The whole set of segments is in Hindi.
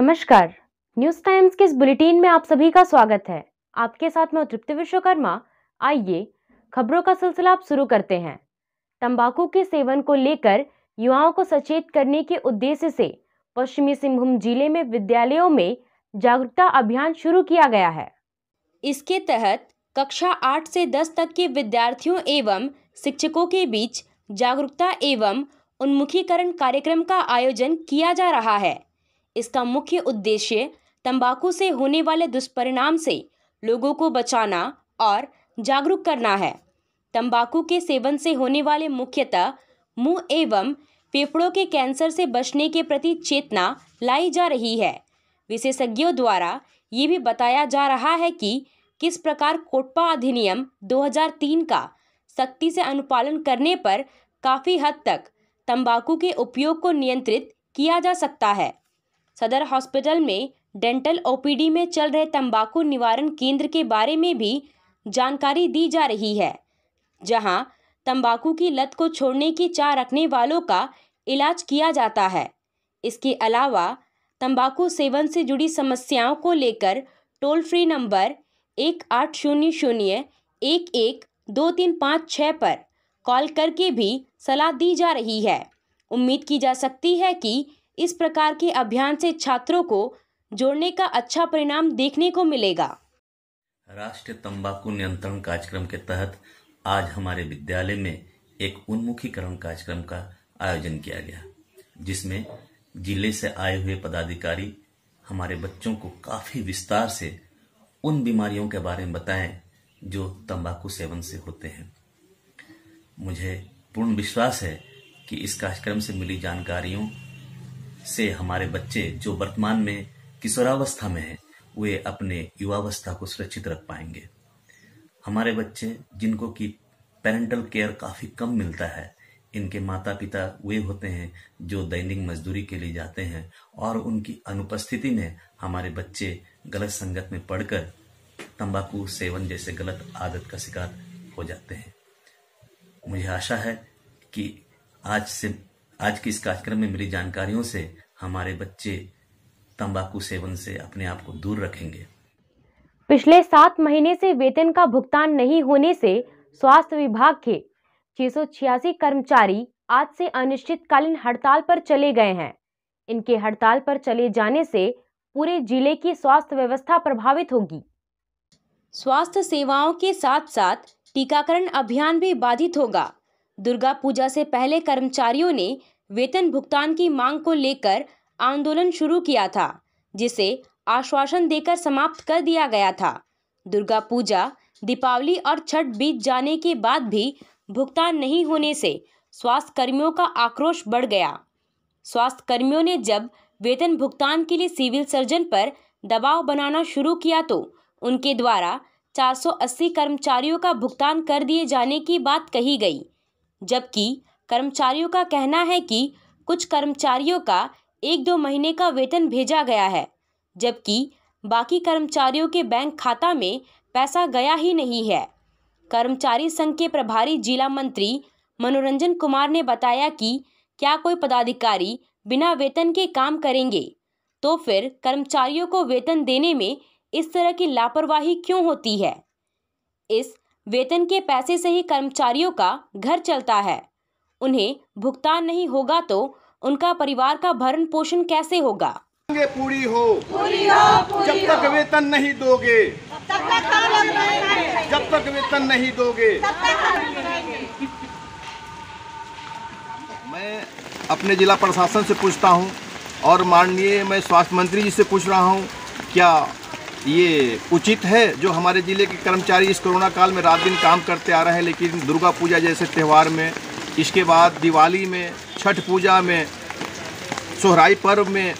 नमस्कार न्यूज टाइम्स के इस बुलेटिन में आप सभी का स्वागत है आपके साथ मैं तृप्ति विश्वकर्मा आइए खबरों का सिलसिला आप शुरू करते हैं तंबाकू के सेवन को लेकर युवाओं को सचेत करने के उद्देश्य से पश्चिमी सिंहभूम जिले में विद्यालयों में जागरूकता अभियान शुरू किया गया है इसके तहत कक्षा आठ से दस तक के विद्यार्थियों एवं शिक्षकों के बीच जागरूकता एवं उन्मुखीकरण कार्यक्रम का आयोजन किया जा रहा है इसका मुख्य उद्देश्य तंबाकू से होने वाले दुष्परिणाम से लोगों को बचाना और जागरूक करना है तंबाकू के सेवन से होने वाले मुख्यतः मुंह एवं फेफड़ों के कैंसर से बचने के प्रति चेतना लाई जा रही है विशेषज्ञों द्वारा ये भी बताया जा रहा है कि किस प्रकार कोटपा अधिनियम 2003 का सख्ती से अनुपालन करने पर काफ़ी हद तक तंबाकू के उपयोग को नियंत्रित किया जा सकता है सदर हॉस्पिटल में डेंटल ओपीडी में चल रहे तंबाकू निवारण केंद्र के बारे में भी जानकारी दी जा रही है जहां तंबाकू की लत को छोड़ने की चाह रखने वालों का इलाज किया जाता है इसके अलावा तंबाकू सेवन से जुड़ी समस्याओं को लेकर टोल फ्री नंबर एक आठ शून्य शून्य एक एक दो तीन पाँच छः पर कॉल करके भी सलाह दी जा रही है उम्मीद की जा सकती है कि इस प्रकार के अभियान से छात्रों को जोड़ने का अच्छा परिणाम देखने को मिलेगा राष्ट्रीय तंबाकू नियंत्रण कार्यक्रम के तहत आज हमारे विद्यालय में एक उन्मुखीकरण कार्यक्रम का आयोजन किया गया जिसमें जिले से आए हुए पदाधिकारी हमारे बच्चों को काफी विस्तार से उन बीमारियों के बारे में बताएं जो तंबाकू सेवन से होते हैं मुझे पूर्ण विश्वास है कि इस कार्यक्रम से मिली जानकारियों से हमारे बच्चे जो वर्तमान में किशोरावस्था में है वे अपने युवावस्था को सुरक्षित रख पाएंगे हमारे बच्चे जिनको कि पेरेंटल केयर काफ़ी कम मिलता है इनके माता पिता वे होते हैं जो दैनिक मजदूरी के लिए जाते हैं और उनकी अनुपस्थिति में हमारे बच्चे गलत संगत में पढ़कर तंबाकू सेवन जैसे गलत आदत का शिकार हो जाते हैं मुझे आशा है कि आज से आज की इस कार्यक्रम में मिली जानकारियों से हमारे बच्चे तंबाकू सेवन से अपने आप को दूर रखेंगे पिछले सात महीने से वेतन का भुगतान नहीं होने से स्वास्थ्य विभाग के छह कर्मचारी आज से अनिश्चितकालीन हड़ताल पर चले गए हैं इनके हड़ताल पर चले जाने से पूरे जिले की स्वास्थ्य व्यवस्था प्रभावित होगी स्वास्थ्य सेवाओं के साथ साथ टीकाकरण अभियान भी बाधित होगा दुर्गा पूजा से पहले कर्मचारियों ने वेतन भुगतान की मांग को लेकर आंदोलन शुरू किया था जिसे आश्वासन देकर समाप्त कर दिया गया था दुर्गा पूजा दीपावली और छठ बीत जाने के बाद भी भुगतान नहीं होने से स्वास्थ्य कर्मियों का आक्रोश बढ़ गया स्वास्थ्य कर्मियों ने जब वेतन भुगतान के लिए सिविल सर्जन पर दबाव बनाना शुरू किया तो उनके द्वारा 480 कर्मचारियों का भुगतान कर दिए जाने की बात कही गई जबकि कर्मचारियों का कहना है कि कुछ कर्मचारियों का एक दो महीने का वेतन भेजा गया है जबकि बाकी कर्मचारियों के बैंक खाता में पैसा गया ही नहीं है कर्मचारी संघ के प्रभारी जिला मंत्री मनोरंजन कुमार ने बताया कि क्या कोई पदाधिकारी बिना वेतन के काम करेंगे तो फिर कर्मचारियों को वेतन देने में इस तरह की लापरवाही क्यों होती है इस वेतन के पैसे से ही कर्मचारियों का घर चलता है उन्हें भुगतान नहीं होगा तो उनका परिवार का भरण पोषण कैसे होगा पूरी हो पूरी हो पूरी जब तक वेतन नहीं दोगे जब तक वेतन नहीं दोगे मैं अपने जिला प्रशासन से पूछता हूं और माननीय मैं स्वास्थ्य मंत्री जी से पूछ रहा हूं क्या ये उचित है जो हमारे ज़िले के कर्मचारी इस कोरोना काल में रात दिन काम करते आ रहे हैं लेकिन दुर्गा पूजा जैसे त्यौहार में इसके बाद दिवाली में छठ पूजा में सोहराई पर्व में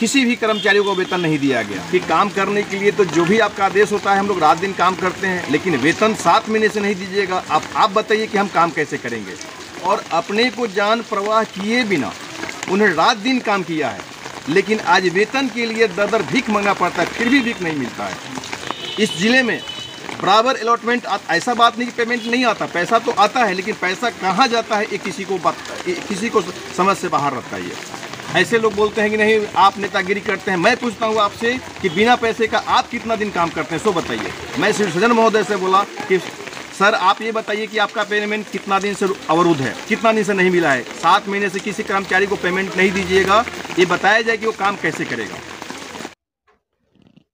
किसी भी कर्मचारी को वेतन नहीं दिया गया कि काम करने के लिए तो जो भी आपका आदेश होता है हम लोग रात दिन काम करते हैं लेकिन वेतन सात महीने से नहीं दीजिएगा आप आप बताइए कि हम काम कैसे करेंगे और अपने को जान प्रवाह किए बिना उन्हें रात दिन काम किया है लेकिन आज वेतन के लिए दर दर भीख मंगा पड़ता है फिर भी भीख नहीं मिलता है इस ज़िले में बराबर अलॉटमेंट ऐसा बात नहीं कि पेमेंट नहीं आता पैसा तो आता है लेकिन पैसा कहाँ जाता है ये किसी को बात किसी को समझ से बाहर रखता है ऐसे लोग बोलते हैं कि नहीं आप नेतागिरी करते हैं मैं पूछता हूँ आपसे कि बिना पैसे का आप कितना दिन काम करते हैं सो बताइए मैं श्री सज्जन महोदय से बोला कि सर आप ये बताइए कि आपका पेमेंट कितना दिन से अवरुद्ध है कितना दिन से नहीं मिला है सात महीने से किसी कर्मचारी को पेमेंट नहीं दीजिएगा ये बताया जाए कि वो काम कैसे करेगा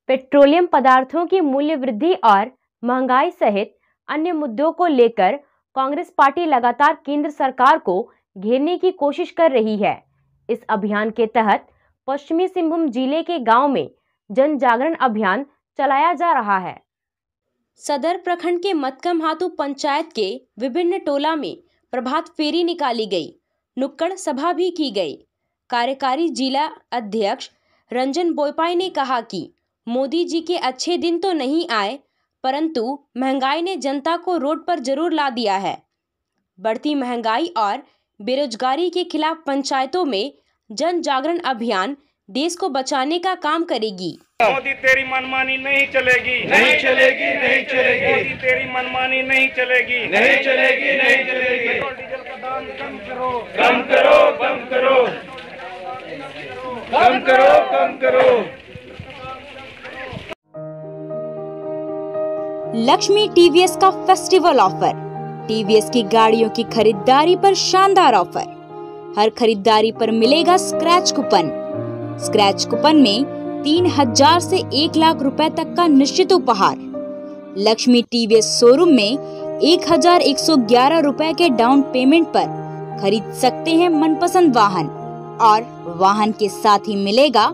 पेट्रोलियम पदार्थों की मूल्य वृद्धि और महंगाई सहित अन्य मुद्दों को लेकर कांग्रेस पार्टी लगातार केंद्र सरकार को घेरने की कोशिश कर रही है इस अभियान के तहत पश्चिमी सिंहभूम जिले के गांव में जन जागरण अभियान चलाया जा रहा है सदर प्रखंड के मतकम हाथू पंचायत के विभिन्न टोला में प्रभात फेरी निकाली गई नुक्कड़ सभा भी की गई कार्यकारी जिला अध्यक्ष रंजन बोयपाई ने कहा कि मोदी जी के अच्छे दिन तो नहीं आए परंतु महंगाई ने जनता को रोड पर जरूर ला दिया है बढ़ती महंगाई और बेरोजगारी के खिलाफ पंचायतों में जन जागरण अभियान देश को बचाने का काम करेगी मोदी तेरी मनमानी नहीं चलेगी नहीं चलेगी नहीं चलेगी मोदी तेरी मनमानी नहीं चलेगी नहीं चलेगी नहीं चलेगी डीजल का दाम कम करो कम करो लक्ष्मी टीवीएस का फेस्टिवल ऑफर टीवीएस की गाड़ियों की खरीदारी पर शानदार ऑफर हर खरीदारी पर मिलेगा स्क्रैच कूपन स्क्रैच कूपन में तीन हजार से एक लाख रुपए तक का निश्चित उपहार लक्ष्मी टीवीएस शोरूम में एक हजार एक सौ ग्यारह रूपए के डाउन पेमेंट पर खरीद सकते हैं मनपसंद वाहन और वाहन के साथ ही मिलेगा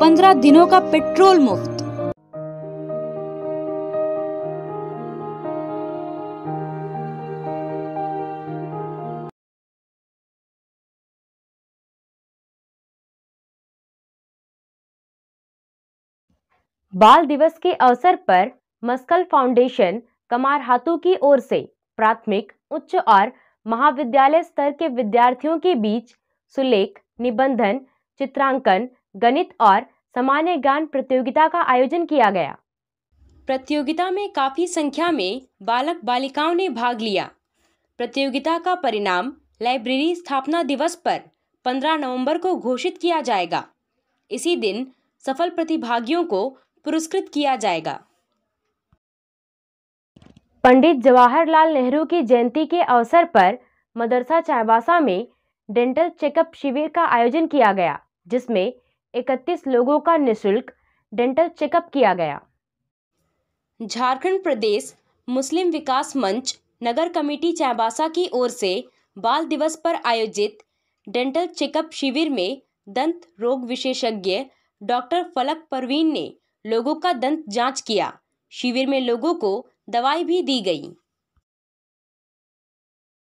पंद्रह दिनों का पेट्रोल मुफ्त बाल दिवस के अवसर पर मस्कल फाउंडेशन कमार हाथों की ओर से प्राथमिक उच्च और महाविद्यालय स्तर के विद्यार्थियों के बीच सुलेख निबंधन चित्रांकन गणित और सामान्य ज्ञान प्रतियोगिता का आयोजन किया गया प्रतियोगिता में काफ़ी संख्या में बालक बालिकाओं ने भाग लिया प्रतियोगिता का परिणाम लाइब्रेरी स्थापना दिवस पर 15 नवंबर को घोषित किया जाएगा इसी दिन सफल प्रतिभागियों को पुरस्कृत किया जाएगा पंडित जवाहरलाल नेहरू की जयंती के अवसर पर मदरसा चाहबासा में डेंटल चेकअप शिविर का आयोजन किया गया जिसमें 31 लोगों का निशुल्क डेंटल चेकअप किया गया झारखंड प्रदेश मुस्लिम विकास मंच नगर कमेटी चाहबासा की ओर से बाल दिवस पर आयोजित डेंटल चेकअप शिविर में दंत रोग विशेषज्ञ डॉक्टर फलक परवीन ने लोगों का दंत जांच किया शिविर में लोगों को दवाई भी दी गई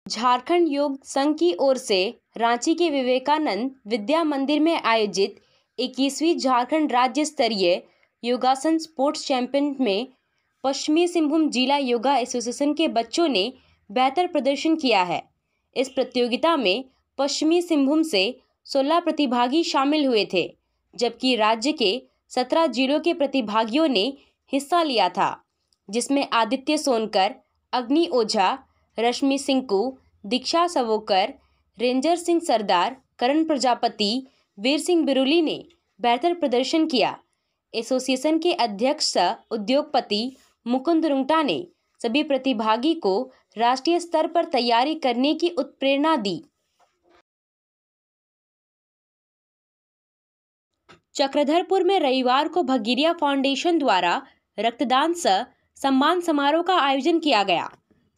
झारखंड योग संघ की ओर से रांची के विवेकानंद विद्या मंदिर में आयोजित 21वीं झारखंड राज्य स्तरीय योगासन स्पोर्ट्स चैंपियन में पश्चिमी सिंहभूम जिला योगा एसोसिएशन के बच्चों ने बेहतर प्रदर्शन किया है इस प्रतियोगिता में पश्चिमी सिंहभूम से 16 प्रतिभागी शामिल हुए थे जबकि राज्य के सत्रह जिलों के प्रतिभागियों ने हिस्सा लिया था जिसमें आदित्य सोनकर अग्नि ओझा रश्मि सिंकू दीक्षा सवोकर रेंजर सिंह सरदार करण प्रजापति वीर सिंह बिरुली ने बेहतर प्रदर्शन किया एसोसिएशन के अध्यक्ष स उद्योगपति मुकुंद रुंगटा ने सभी प्रतिभागी को राष्ट्रीय स्तर पर तैयारी करने की उत्प्रेरणा दी चक्रधरपुर में रविवार को भगीरिया फाउंडेशन द्वारा रक्तदान स सम्मान समारोह का आयोजन किया गया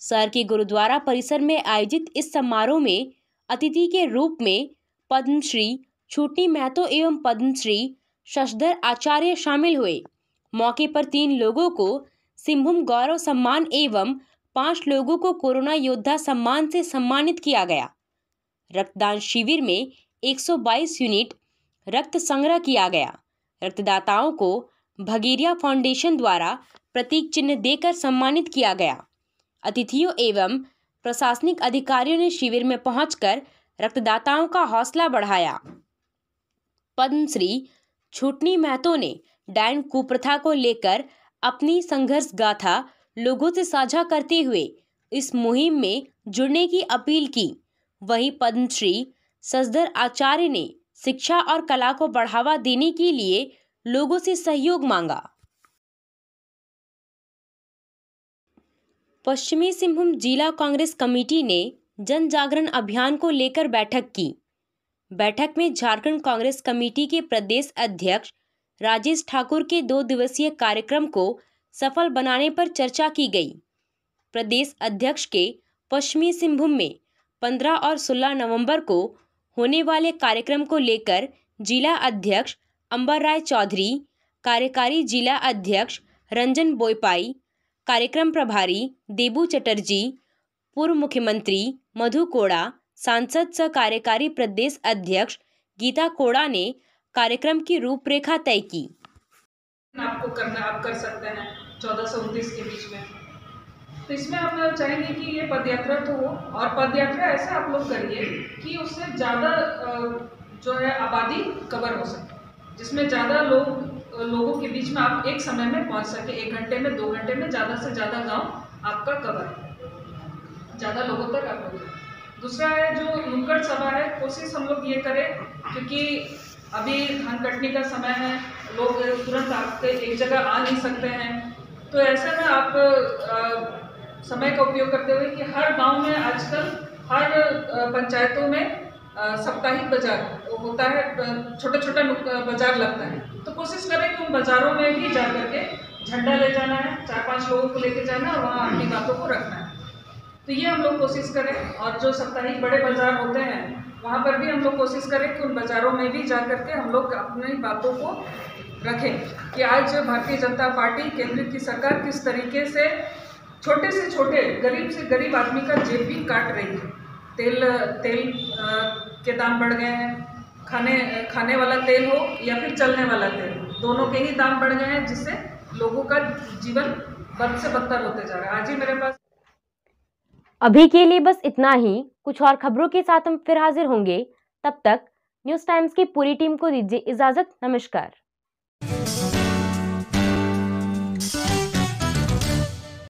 शहर के गुरुद्वारा परिसर में आयोजित इस समारोह में अतिथि के रूप में पद्मश्री छूटी महतो एवं पद्मश्री शशधर आचार्य शामिल हुए मौके पर तीन लोगों को सिंहभूम गौरव सम्मान एवं पांच लोगों को कोरोना योद्धा सम्मान से सम्मानित किया गया रक्तदान शिविर में 122 यूनिट रक्त संग्रह किया गया रक्तदाताओं को भगीरिया फाउंडेशन द्वारा प्रतीक चिन्ह देकर सम्मानित किया गया अतिथियों एवं प्रशासनिक अधिकारियों ने शिविर में पहुंचकर रक्तदाताओं का हौसला बढ़ाया पद्मश्री छुटनी महतो ने डायन कुप्रथा को लेकर अपनी संघर्ष गाथा लोगों से साझा करते हुए इस मुहिम में जुड़ने की अपील की वहीं पद्मश्री सजदर आचार्य ने शिक्षा और कला को बढ़ावा देने के लिए लोगों से सहयोग मांगा पश्चिमी सिंहभूम जिला कांग्रेस कमेटी ने जन जागरण अभियान को लेकर बैठक की बैठक में झारखंड कांग्रेस कमेटी के प्रदेश अध्यक्ष राजेश ठाकुर के दो दिवसीय कार्यक्रम को सफल बनाने पर चर्चा की गई प्रदेश अध्यक्ष के पश्चिमी सिंहभूम में 15 और 16 नवंबर को होने वाले कार्यक्रम को लेकर जिला अध्यक्ष अंबर राय चौधरी कार्यकारी जिला अध्यक्ष रंजन बोईपाई कार्यक्रम प्रभारी देबू चटर्जी पूर्व मुख्यमंत्री मधु कोड़ा सांसद सह कार्यकारी प्रदेश अध्यक्ष गीता कोड़ा ने कार्यक्रम की रूपरेखा तय की आपको करना आप कर सकते हैं चौदह सौ उन्तीस के बीच में तो इसमें आप लोग चाहेंगे कि ये पदयात्रा तो हो और पदयात्रा ऐसे आप लोग करिए कि उससे ज़्यादा जो है आबादी कवर हो सके जिसमें ज़्यादा लोग लोगों के बीच में आप एक समय में पहुंच सके एक घंटे में दो घंटे में ज़्यादा से ज़्यादा गांव आपका कवर ज़्यादा लोगों तक आप दूसरा है जो नुक्कड़ सभा है कोशिश हम लोग ये करें क्योंकि अभी धान कटने का समय है लोग तुरंत आपके एक जगह आ नहीं सकते हैं तो ऐसे में आप समय का उपयोग करते हुए कि हर गांव में आजकल हर पंचायतों में साप्ताहिक बाजार होता है छोटा छोटा बाजार लगता है तो कोशिश करें कि उन बाजारों में भी जा करके झंडा ले जाना है चार पांच लोगों को लेके जाना है वहाँ अपनी बातों को रखना है तो ये हम लोग कोशिश करें और जो साप्ताहिक बड़े बाजार होते हैं वहाँ पर भी हम लोग कोशिश करें कि उन बाज़ारों में भी जा करके हम लोग अपनी बातों को रखें कि आज भारतीय जनता पार्टी केंद्र की सरकार किस तरीके से छोटे से छोटे गरीब से गरीब आदमी का जेब भी काट रही है तेल तेल आ, के दाम बढ़ गए हैं खाने खाने वाला तेल हो या फिर चलने वाला तेल दोनों के ही दाम बढ़ गए हैं जिससे लोगों का जीवन बद से बदतर होते जा रहा है आज ही मेरे पास अभी के लिए बस इतना ही कुछ और खबरों के साथ हम फिर हाजिर होंगे तब तक न्यूज़ टाइम्स की पूरी टीम को दीजिए इजाज़त नमस्कार